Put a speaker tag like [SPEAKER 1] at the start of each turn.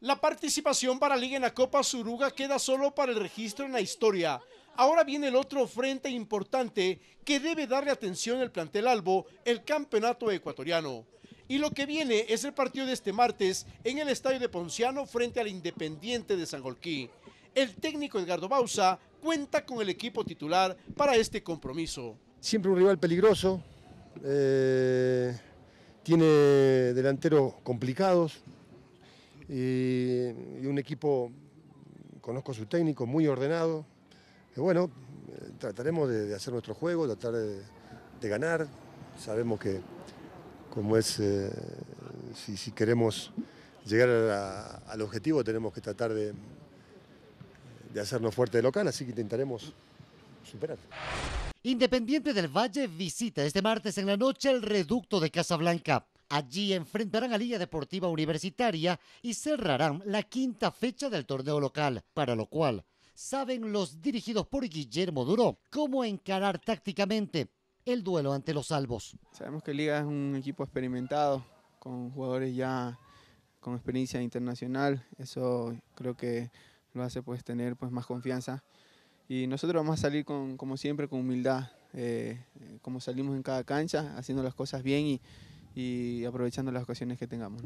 [SPEAKER 1] La participación para Liga en la Copa Suruga queda solo para el registro en la historia. Ahora viene el otro frente importante que debe darle atención el plantel Albo, el campeonato ecuatoriano. Y lo que viene es el partido de este martes en el estadio de Ponciano frente al Independiente de San Golquí. El técnico Edgardo Bausa cuenta con el equipo titular para este compromiso.
[SPEAKER 2] Siempre un rival peligroso, eh, tiene delanteros complicados, y, un equipo, conozco su técnico, muy ordenado. bueno, eh, trataremos de, hacer nuestro juego, tratar de, ganar. Sabemos que, como es, eh, si, queremos llegar al objetivo, tenemos que tratar de, de hacernos fuerte de local, así que intentaremos
[SPEAKER 3] superar. Independiente del Valle visita este martes en la noche el reducto de Casablanca. Allí enfrentarán a Liga Deportiva Universitaria y cerrarán la quinta fecha del torneo local, para lo cual saben los dirigidos por Guillermo Duro cómo encarar tácticamente el duelo ante los albos Sabemos que
[SPEAKER 4] Liga es un equipo experimentado, con jugadores ya con experiencia internacional, eso creo que lo hace pues tener pues más confianza y nosotros vamos a salir como siempre con humildad, eh, eh, como salimos en cada cancha, haciendo las cosas
[SPEAKER 2] bien y, y aprovechando las ocasiones que tengamos.